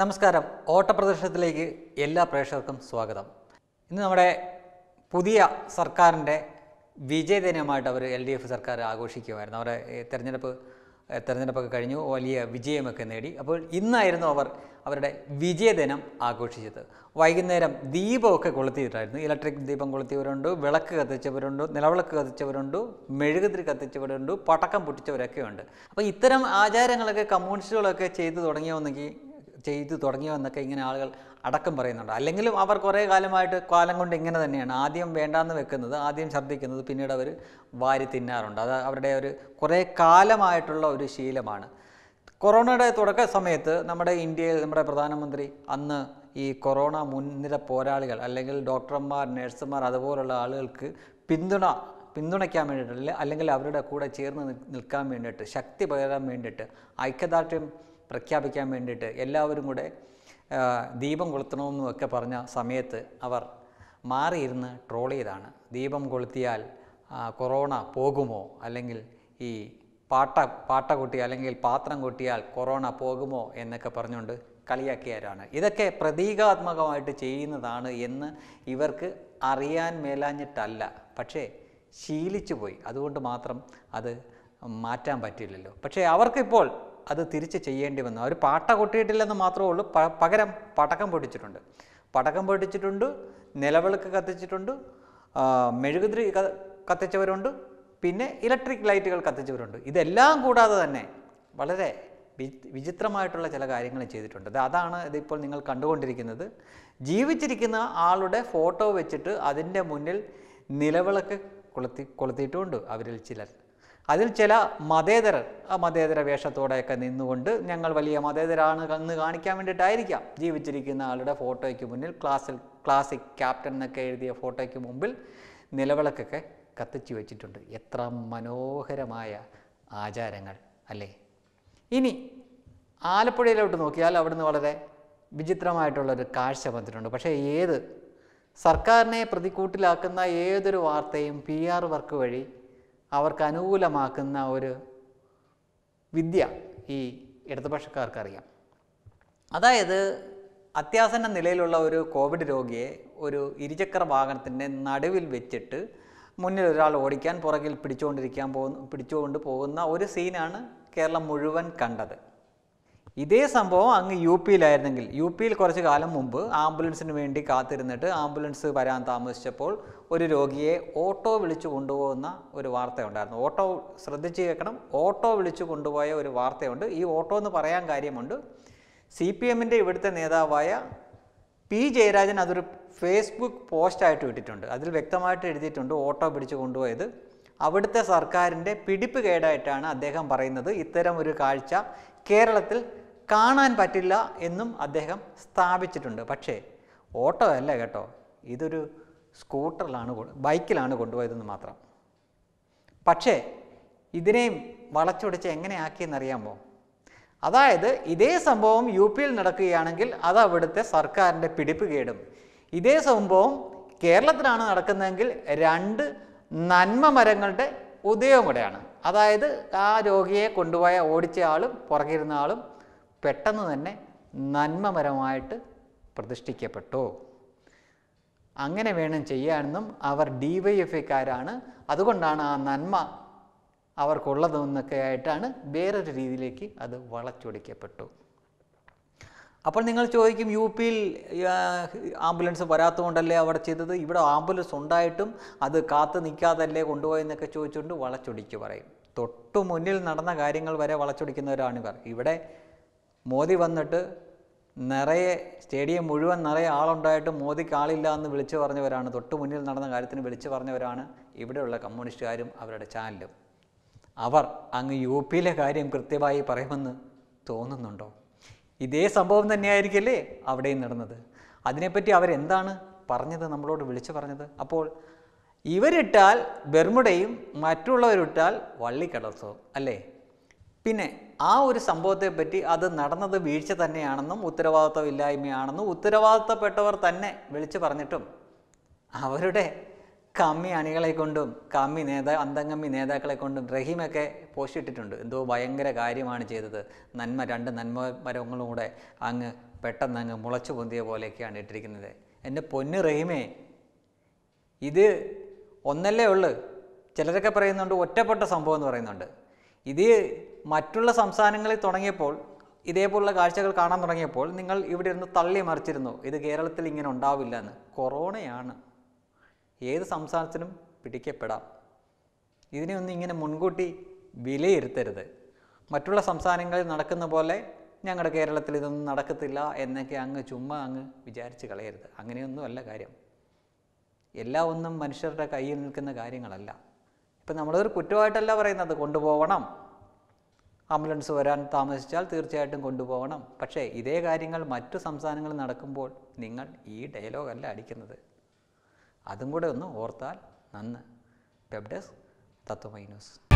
നമസ്കാരം ഓട്ടപ്രദർശനത്തിലേക്ക് എല്ലാ പ്രേക്ഷകർക്കും സ്വാഗതം ഇന്ന് നമ്മുടെ പുതിയ സർക്കാരിൻ്റെ വിജയദിനമായിട്ട് അവർ എൽ ഡി എഫ് സർക്കാർ ആഘോഷിക്കുമായിരുന്നു അവരുടെ തെരഞ്ഞെടുപ്പ് തെരഞ്ഞെടുപ്പൊക്കെ കഴിഞ്ഞു വലിയ വിജയമൊക്കെ നേടി അപ്പോൾ ഇന്നായിരുന്നു അവർ അവരുടെ വിജയദിനം ആഘോഷിച്ചത് വൈകുന്നേരം ദീപമൊക്കെ കൊളുത്തിയിട്ടായിരുന്നു ഇലക്ട്രിക് ദീപം കൊളുത്തിയവരുണ്ട് വിളക്ക് കത്തിച്ചവരുണ്ട് നിലവിളക്ക് കത്തിച്ചവരുണ്ട് മെഴുകുതിരി കത്തിച്ചവരുണ്ട് പടക്കം പൊട്ടിച്ചവരൊക്കെ ഉണ്ട് അപ്പോൾ ഇത്തരം ആചാരങ്ങളൊക്കെ കമ്മ്യൂണിസ്റ്റുകളൊക്കെ ചെയ്തു തുടങ്ങിയവന്നെങ്കിൽ ചെയ്തു തുടങ്ങിയെന്നൊക്കെ ഇങ്ങനെ ആളുകൾ അടക്കം പറയുന്നുണ്ട് അല്ലെങ്കിലും അവർ കുറേ കാലമായിട്ട് കാലം കൊണ്ട് ഇങ്ങനെ തന്നെയാണ് ആദ്യം വേണ്ടാന്ന് വെക്കുന്നത് ആദ്യം ഛർദ്ദിക്കുന്നത് പിന്നീട് അവർ വാരി തിന്നാറുണ്ട് അത് അവരുടെ ഒരു കുറേ കാലമായിട്ടുള്ള ഒരു ശീലമാണ് കൊറോണയുടെ തുടക്ക സമയത്ത് നമ്മുടെ ഇന്ത്യയിൽ നമ്മുടെ പ്രധാനമന്ത്രി അന്ന് ഈ കൊറോണ മുൻനിര പോരാളികൾ അല്ലെങ്കിൽ ഡോക്ടർമാർ നഴ്സുമാർ അതുപോലുള്ള ആളുകൾക്ക് പിന്തുണ പിന്തുണയ്ക്കാൻ വേണ്ടിയിട്ട് അല്ലെങ്കിൽ അവരുടെ കൂടെ ചേർന്ന് നിൽക്കാൻ വേണ്ടിയിട്ട് ശക്തി പകരാൻ വേണ്ടിയിട്ട് ഐക്യദാർഢ്യം പ്രഖ്യാപിക്കാൻ വേണ്ടിയിട്ട് എല്ലാവരും കൂടെ ദീപം കൊളുത്തണമെന്നും ഒക്കെ പറഞ്ഞ സമയത്ത് അവർ മാറിയിരുന്ന് ട്രോൾ ചെയ്താണ് ദീപം കൊളുത്തിയാൽ കൊറോണ പോകുമോ അല്ലെങ്കിൽ ഈ പാട്ട പാട്ട കൊട്ടി അല്ലെങ്കിൽ പാത്രം കൊട്ടിയാൽ കൊറോണ പോകുമോ എന്നൊക്കെ പറഞ്ഞുകൊണ്ട് കളിയാക്കിയവരാണ് ഇതൊക്കെ പ്രതീകാത്മകമായിട്ട് ചെയ്യുന്നതാണ് എന്ന് ഇവർക്ക് അറിയാൻ മേലാഞ്ഞിട്ടല്ല പക്ഷേ ശീലിച്ചു പോയി അതുകൊണ്ട് മാത്രം അത് മാറ്റാൻ പറ്റില്ലല്ലോ പക്ഷേ അവർക്കിപ്പോൾ അത് തിരിച്ച് ചെയ്യേണ്ടി വന്നു അവർ പാട്ട കൊട്ടിയിട്ടില്ലെന്ന് മാത്രമേ ഉള്ളൂ പകരം പടക്കം പൊട്ടിച്ചിട്ടുണ്ട് പടക്കം പൊട്ടിച്ചിട്ടുണ്ട് നിലവിളക്ക് കത്തിച്ചിട്ടുണ്ട് മെഴുകുതിരി കത്തിച്ചവരുണ്ട് പിന്നെ ഇലക്ട്രിക് ലൈറ്റുകൾ കത്തിച്ചവരുണ്ട് ഇതെല്ലാം കൂടാതെ തന്നെ വളരെ വിചിത്രമായിട്ടുള്ള ചില കാര്യങ്ങൾ ചെയ്തിട്ടുണ്ട് അതാണ് ഇതിപ്പോൾ നിങ്ങൾ കണ്ടുകൊണ്ടിരിക്കുന്നത് ജീവിച്ചിരിക്കുന്ന ആളുടെ ഫോട്ടോ വെച്ചിട്ട് അതിൻ്റെ മുന്നിൽ നിലവിളക്ക് കൊളുത്തി കൊളുത്തിയിട്ടുമുണ്ട് അവരിൽ ചിലർ അതിൽ ചില മതേതരർ ആ മതേതര വേഷത്തോടെയൊക്കെ നിന്നുകൊണ്ട് ഞങ്ങൾ വലിയ മതേതരാണ് എന്ന് കാണിക്കാൻ വേണ്ടിയിട്ടായിരിക്കാം ജീവിച്ചിരിക്കുന്ന ആളുടെ ഫോട്ടോയ്ക്ക് മുന്നിൽ ക്ലാസ്സിൽ ക്ലാസിക് ക്യാപ്റ്റൻ എന്നൊക്കെ എഴുതിയ ഫോട്ടോയ്ക്ക് മുമ്പിൽ നിലവിളക്കൊക്കെ കത്തിച്ചു വെച്ചിട്ടുണ്ട് എത്ര മനോഹരമായ ആചാരങ്ങൾ അല്ലേ ഇനി ആലപ്പുഴയിലോട്ട് നോക്കിയാൽ അവിടുന്ന് വളരെ വിചിത്രമായിട്ടുള്ളൊരു കാഴ്ച വന്നിട്ടുണ്ട് പക്ഷേ ഏത് സർക്കാരിനെ പ്രതിക്കൂട്ടിലാക്കുന്ന ഏതൊരു വാർത്തയും പി ആർ വർക്ക് വഴി അവർക്ക് അനുകൂലമാക്കുന്ന ഒരു വിദ്യ ഈ ഇടതുപക്ഷക്കാർക്കറിയാം അതായത് അത്യാസന്ന നിലയിലുള്ള ഒരു കോവിഡ് രോഗിയെ ഒരു ഇരുചക്ര വാഹനത്തിൻ്റെ നടുവിൽ വെച്ചിട്ട് മുന്നിൽ ഒരാൾ ഓടിക്കാൻ പുറകിൽ പിടിച്ചുകൊണ്ടിരിക്കാൻ പോകുന്ന പിടിച്ചുകൊണ്ട് പോകുന്ന ഒരു സീനാണ് കേരളം മുഴുവൻ കണ്ടത് ഇതേ സംഭവം അങ്ങ് യു പിയിലായിരുന്നെങ്കിൽ യു പിയിൽ കുറച്ച് കാലം മുമ്പ് ആംബുലൻസിന് വേണ്ടി കാത്തിരുന്നിട്ട് ആംബുലൻസ് വരാൻ താമസിച്ചപ്പോൾ ഒരു രോഗിയെ ഓട്ടോ വിളിച്ചു കൊണ്ടുപോകുന്ന ഒരു വാർത്തയുണ്ടായിരുന്നു ഓട്ടോ ശ്രദ്ധിച്ച് കേൾക്കണം ഓട്ടോ വിളിച്ചു കൊണ്ടുപോയ ഒരു വാർത്തയുണ്ട് ഈ ഓട്ടോ എന്ന് പറയാൻ കാര്യമുണ്ട് സി പി എമ്മിൻ്റെ ഇവിടുത്തെ നേതാവായ പി ജയരാജൻ അതൊരു ഫേസ്ബുക്ക് പോസ്റ്റായിട്ട് വിട്ടിട്ടുണ്ട് അതിൽ വ്യക്തമായിട്ട് എഴുതിയിട്ടുണ്ട് ഓട്ടോ പിടിച്ചു കൊണ്ടുപോയത് അവിടുത്തെ സർക്കാരിൻ്റെ പിടിപ്പ് കേടായിട്ടാണ് അദ്ദേഹം പറയുന്നത് ഇത്തരം ഒരു കാഴ്ച കേരളത്തിൽ കാണാൻ പറ്റില്ല എന്നും അദ്ദേഹം സ്ഥാപിച്ചിട്ടുണ്ട് പക്ഷേ ഓട്ടോ അല്ല കേട്ടോ ഇതൊരു സ്കൂട്ടറിലാണ് ബൈക്കിലാണ് കൊണ്ടുപോയതെന്ന് മാത്രം പക്ഷേ ഇതിനെയും വളച്ചൊടിച്ച് എങ്ങനെയാക്കിയെന്നറിയാമോ അതായത് ഇതേ സംഭവം യു പിയിൽ നടക്കുകയാണെങ്കിൽ അത് അവിടുത്തെ സർക്കാരിൻ്റെ കേടും ഇതേ സംഭവം കേരളത്തിലാണ് നടക്കുന്നതെങ്കിൽ രണ്ട് നന്മ മരങ്ങളുടെ ഉദയവും കൂടെയാണ് അതായത് ആ രോഗിയെ കൊണ്ടുപോയ ഓടിച്ച ആളും പുറകിരുന്ന ആളും പെട്ടെന്ന് തന്നെ നന്മപരമായിട്ട് പ്രതിഷ്ഠിക്കപ്പെട്ടു അങ്ങനെ വേണം ചെയ്യാമെന്നും അവർ ഡി വൈ എഫ് എഫ്ഐക്കാരാണ് അതുകൊണ്ടാണ് ആ നന്മ അവർക്കുള്ളതെന്നൊക്കെ ആയിട്ടാണ് വേറൊരു രീതിയിലേക്ക് അത് വളച്ചൊടിക്കപ്പെട്ടു അപ്പോൾ നിങ്ങൾ ചോദിക്കും യു പിയിൽ ആംബുലൻസ് വരാത്തതുകൊണ്ടല്ലേ അവിടെ ചെയ്തത് ഇവിടെ ആംബുലൻസ് ഉണ്ടായിട്ടും അത് കാത്ത് നിൽക്കാതല്ലേ കൊണ്ടുപോയെന്നൊക്കെ ചോദിച്ചുകൊണ്ട് വളച്ചൊടിച്ച് പറയും തൊട്ടു മുന്നിൽ നടന്ന കാര്യങ്ങൾ വരെ വളച്ചൊടിക്കുന്നവരാണ് ഇവർ ഇവിടെ മോദി വന്നിട്ട് നിറയെ സ്റ്റേഡിയം മുഴുവൻ നിറയെ ആളുണ്ടായിട്ട് മോദിക്ക് ആളില്ല എന്ന് വിളിച്ചു പറഞ്ഞവരാണ് തൊട്ട് മുന്നിൽ നടന്ന കാര്യത്തിന് വിളിച്ചു പറഞ്ഞവരാണ് ഇവിടെയുള്ള കമ്മ്യൂണിസ്റ്റുകാരും അവരുടെ ചാനലും അവർ അങ്ങ് യു പിയിലെ കാര്യം കൃത്യമായി പറയുമെന്ന് തോന്നുന്നുണ്ടോ ഇതേ സംഭവം തന്നെയായിരിക്കില്ലേ അവിടെയും നടന്നത് അതിനെപ്പറ്റി അവരെന്താണ് പറഞ്ഞത് നമ്മളോട് വിളിച്ചു പറഞ്ഞത് അപ്പോൾ ഇവരിട്ടാൽ ബെർമുടയും മറ്റുള്ളവരിട്ടാൽ വള്ളിക്കടസോ അല്ലേ പിന്നെ ആ ഒരു പറ്റി അത് നടന്നത് വീഴ്ച തന്നെയാണെന്നും ഇല്ലായ്മയാണെന്നും ഉത്തരവാദിത്തപ്പെട്ടവർ തന്നെ വിളിച്ചു പറഞ്ഞിട്ടും അവരുടെ കമ്മി അണികളെ കൊണ്ടും കമ്മി നേതാ അന്തങ്കമ്മി നേതാക്കളെ കൊണ്ടും റഹീമൊക്കെ പോഷിട്ടിട്ടുണ്ട് എന്തോ ഭയങ്കര കാര്യമാണ് ചെയ്തത് നന്മ രണ്ട് നന്മ മരങ്ങളും കൂടെ അങ്ങ് പെട്ടെന്ന് അങ്ങ് മുളച്ചു പൊന്തിയ പോലെയൊക്കെയാണ് ഇട്ടിരിക്കുന്നത് എൻ്റെ പൊന്ന് റഹീമേ ഇത് ഒന്നല്ലേ ഉള്ളു ചിലരൊക്കെ പറയുന്നുണ്ട് ഒറ്റപ്പെട്ട സംഭവം എന്ന് പറയുന്നുണ്ട് ഇത് മറ്റുള്ള സംസ്ഥാനങ്ങളിൽ തുടങ്ങിയപ്പോൾ ഇതേപോലുള്ള കാഴ്ചകൾ കാണാൻ തുടങ്ങിയപ്പോൾ നിങ്ങൾ ഇവിടെ ഇരുന്ന് തള്ളി മറിച്ചിരുന്നു ഇത് കേരളത്തിൽ ഇങ്ങനെ ഉണ്ടാവില്ല എന്ന് കൊറോണയാണ് ഏത് സംസ്ഥാനത്തിനും പിടിക്കപ്പെടാം ഒന്ന് ഇങ്ങനെ മുൻകൂട്ടി വിലയിരുത്തരുത് മറ്റുള്ള സംസ്ഥാനങ്ങളിൽ നടക്കുന്ന പോലെ ഞങ്ങളുടെ കേരളത്തിൽ ഇതൊന്നും നടക്കത്തില്ല എന്നൊക്കെ അങ്ങ് ചുമ്മാ അങ്ങ് വിചാരിച്ച് കളയരുത് അങ്ങനെയൊന്നും അല്ല കാര്യം എല്ലാ ഒന്നും മനുഷ്യരുടെ കയ്യിൽ നിൽക്കുന്ന കാര്യങ്ങളല്ല ഇപ്പം നമ്മളൊരു കുറ്റമായിട്ടല്ല പറയുന്നത് കൊണ്ടുപോകണം ആംബുലൻസ് വരാൻ താമസിച്ചാൽ തീർച്ചയായിട്ടും കൊണ്ടുപോകണം പക്ഷേ ഇതേ കാര്യങ്ങൾ മറ്റു സംസ്ഥാനങ്ങളിൽ നടക്കുമ്പോൾ നിങ്ങൾ ഈ ഡയലോഗല്ല അടിക്കുന്നത് അതും കൂടെ ഒന്ന് ഓർത്താൽ നന്ന് വെബ് ഡെസ്ക്